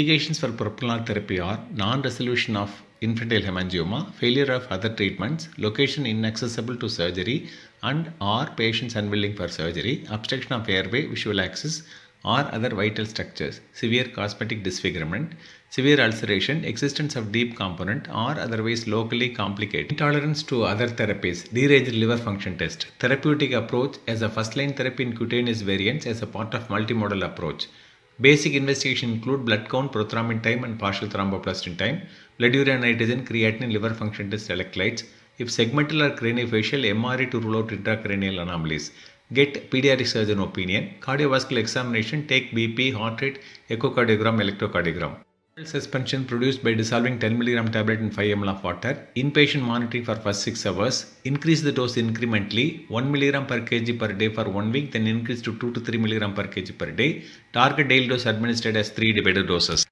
indications for propranolol therapy are non-resolution of infantile hemangioma, failure of other treatments, location inaccessible to surgery and or patients unwilling for surgery, obstruction of airway, visual axis or other vital structures, severe cosmetic disfigurement, severe ulceration, existence of deep component or otherwise locally complicated, intolerance to other therapies, deranged liver function test, therapeutic approach as a first-line therapy in cutaneous variants as a part of multimodal approach. Basic investigation include blood count, prothrombin time and partial thromboplastin time, blood urea nitrogen, creatinine, liver function test, electrolytes. If segmental or craniofacial, MRE to rule out intracranial anomalies. Get pediatric surgeon opinion. Cardiovascular examination, take BP, heart rate, echocardiogram, electrocardiogram suspension produced by dissolving 10 mg tablet in 5 ml of water. Inpatient monitoring for first 6 hours. Increase the dose incrementally 1 mg per kg per day for 1 week then increase to 2 to 3 mg per kg per day. Target daily dose administered as 3 divided doses.